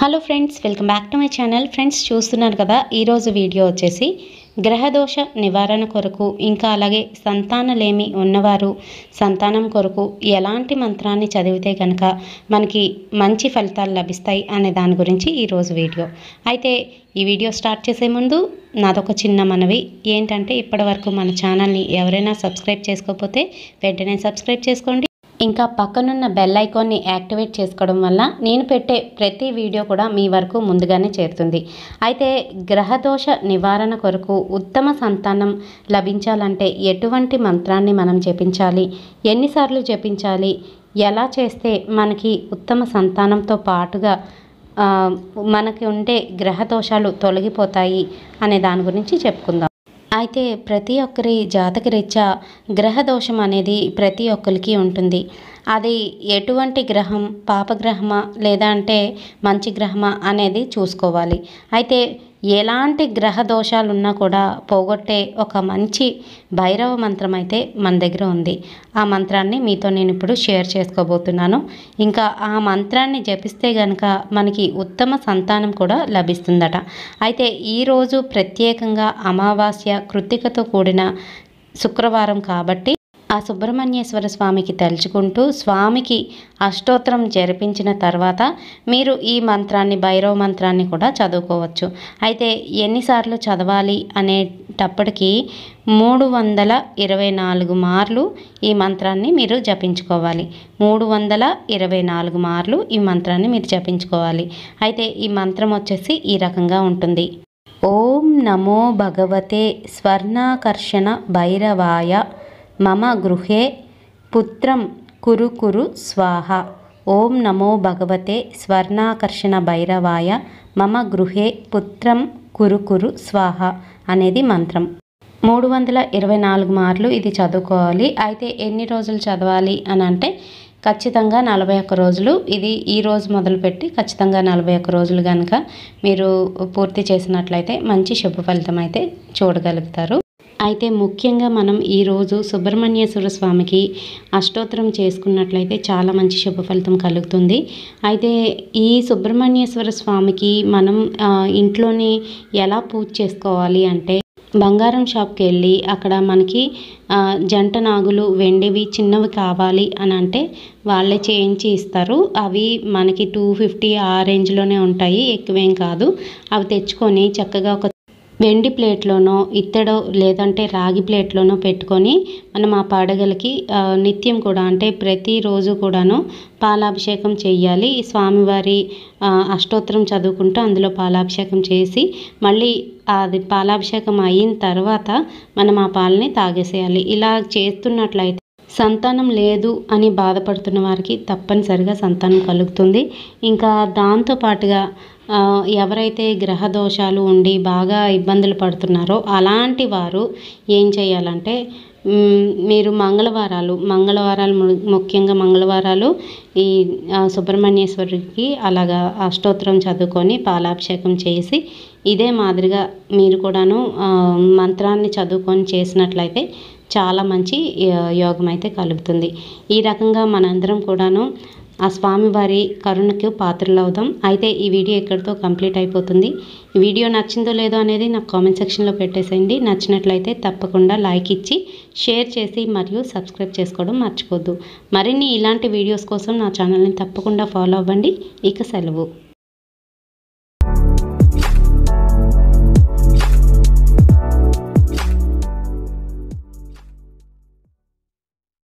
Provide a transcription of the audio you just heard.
hello friends welcome back to my channel friends చూస్తున్నారు కదా ఈరోజు వీడియో వచ్చేసి గ్రహదోష నివారణ కొరకు ఇంకా అలాగే సంతానలేమి ఉన్నవారు సంతానం కొరకు ఎలాంటి మంత్రాన్ని చదివితే కనుక మనకి మంచి ఫలితాలు లభిస్తాయి అనే దాని గురించి ఈరోజు వీడియో అయితే ఈ వీడియో స్టార్ట్ చేసే ముందు నాదొక చిన్న మనవి ఏంటంటే ఇప్పటివరకు మన ఛానల్ని ఎవరైనా సబ్స్క్రైబ్ చేసుకోకపోతే వెంటనే సబ్స్క్రైబ్ చేసుకోండి ఇంకా పక్కనున్న బెల్ ఐకాన్ని యాక్టివేట్ చేసుకోవడం వల్ల నేను పెట్టే ప్రతి వీడియో కూడా మీ వరకు ముందుగానే చేరుతుంది అయితే గ్రహదోష నివారణ కొరకు ఉత్తమ సంతానం లభించాలంటే ఎటువంటి మంత్రాన్ని మనం జపించాలి ఎన్నిసార్లు జపించాలి ఎలా చేస్తే మనకి ఉత్తమ సంతానంతో పాటుగా మనకి ఉండే గ్రహదోషాలు తొలగిపోతాయి అనే దాని గురించి చెప్పుకుందాం అయితే ప్రతి ఒక్కరి జాతకరీత్యా గ్రహదోషం అనేది ప్రతి ఒక్కరికి ఉంటుంది అది ఎటువంటి గ్రహం పాపగ్రహమా లేదా అంటే మంచి గ్రహమా అనేది చూసుకోవాలి అయితే ఎలాంటి గ్రహ దోషాలున్నా కూడా పోగొట్టే ఒక మంచి భైరవ మంత్రం అయితే మన దగ్గర ఉంది ఆ మంత్రాన్ని మీతో నేను ఇప్పుడు షేర్ చేసుకోబోతున్నాను ఇంకా ఆ మంత్రాన్ని జపిస్తే గనక మనకి ఉత్తమ సంతానం కూడా లభిస్తుందట అయితే ఈరోజు ప్రత్యేకంగా అమావాస్య కృత్తికతో కూడిన శుక్రవారం కాబట్టి ఆ సుబ్రహ్మణ్యేశ్వర స్వామికి తలుచుకుంటూ స్వామికి అష్టోత్తరం జరిపించిన తర్వాత మీరు ఈ మంత్రాన్ని భైరవ మంత్రాన్ని కూడా చదువుకోవచ్చు అయితే ఎన్నిసార్లు చదవాలి అనేటప్పటికీ మూడు వందల ఇరవై నాలుగు మార్లు ఈ మంత్రాన్ని మీరు జపించుకోవాలి మూడు వందల ఇరవై నాలుగు మార్లు ఈ మంత్రాన్ని మీరు జపించుకోవాలి అయితే ఈ మంత్రం వచ్చేసి ఈ రకంగా ఉంటుంది ఓం నమో భగవతే స్వర్ణాకర్షణ భైరవాయ మమ గృహే పుత్రం కురు కురు స్వాహ ఓం నమో భగవతే స్వర్ణాకర్షణ భైరవాయ మమ గృహే పుత్రం కురు కురు స్వాహ అనేది మంత్రం మూడు వందల ఇరవై నాలుగు మార్లు ఇది చదువుకోవాలి అయితే ఎన్ని రోజులు చదవాలి అని అంటే ఖచ్చితంగా నలభై ఒక్క రోజులు ఇది ఈ రోజు మొదలుపెట్టి ఖచ్చితంగా నలభై ఒక్క రోజులు కనుక మీరు పూర్తి చేసినట్లయితే మంచి శుభ ఫలితం అయితే చూడగలుగుతారు అయితే ముఖ్యంగా మనం ఈరోజు సుబ్రహ్మణ్యేశ్వర స్వామికి అష్టోత్తరం చేసుకున్నట్లయితే చాలా మంచి శుభ ఫలితం కలుగుతుంది అయితే ఈ సుబ్రహ్మణ్యేశ్వర స్వామికి మనం ఇంట్లోని ఎలా పూజ చేసుకోవాలి అంటే బంగారం షాప్కి వెళ్ళి అక్కడ మనకి జంట నాగులు వెండివి చిన్నవి కావాలి అని అంటే వాళ్ళే చేయించి ఇస్తారు అవి మనకి టూ ఫిఫ్టీ ఆ రేంజ్లోనే ఉంటాయి ఎక్కువేం కాదు అవి తెచ్చుకొని చక్కగా ఒక వెండి ప్లేట్లోనో ఇత్తడో లేదంటే రాగి ప్లేట్లోనో పెట్టుకొని మనం ఆ పాడగలకి నిత్యం కూడా అంటే ప్రతిరోజు కూడాను పాలాభిషేకం చేయాలి స్వామివారి అష్టోత్తరం చదువుకుంటూ అందులో పాలాభిషేకం చేసి మళ్ళీ అది పాలాభిషేకం అయిన తర్వాత మనం ఆ పాలని తాగేసేయాలి ఇలా చేస్తున్నట్లయితే సంతానం లేదు అని బాధపడుతున్న వారికి తప్పనిసరిగా సంతానం కలుగుతుంది ఇంకా దాంతోపాటుగా ఎవరైతే గ్రహ దోషాలు ఉండి బాగా ఇబ్బందులు పడుతున్నారో అలాంటి వారు ఏం చేయాలంటే మీరు మంగళవారాలు మంగళవారాలు ముఖ్యంగా మంగళవారాలు ఈ సుబ్రహ్మణ్యేశ్వరికి అలాగా అష్టోత్తరం చదువుకొని పాలాభిషేకం చేసి ఇదే మాదిరిగా మీరు కూడాను మంత్రాన్ని చదువుకొని చేసినట్లయితే చాలా మంచి యోగం అయితే కలుగుతుంది ఈ రకంగా మనందరం కూడాను ఆ స్వామివారి కరుణకు పాత్రలు అవుదాం అయితే ఈ వీడియో ఇక్కడితో కంప్లీట్ అయిపోతుంది వీడియో నచ్చిందో లేదో అనేది నాకు కామెంట్ సెక్షన్లో పెట్టేసేయండి నచ్చినట్లయితే తప్పకుండా లైక్ ఇచ్చి షేర్ చేసి మరియు సబ్స్క్రైబ్ చేసుకోవడం మర్చిపోద్దు మరిన్ని ఇలాంటి వీడియోస్ కోసం నా ఛానల్ని తప్పకుండా ఫాలో అవ్వండి ఇక సెలవు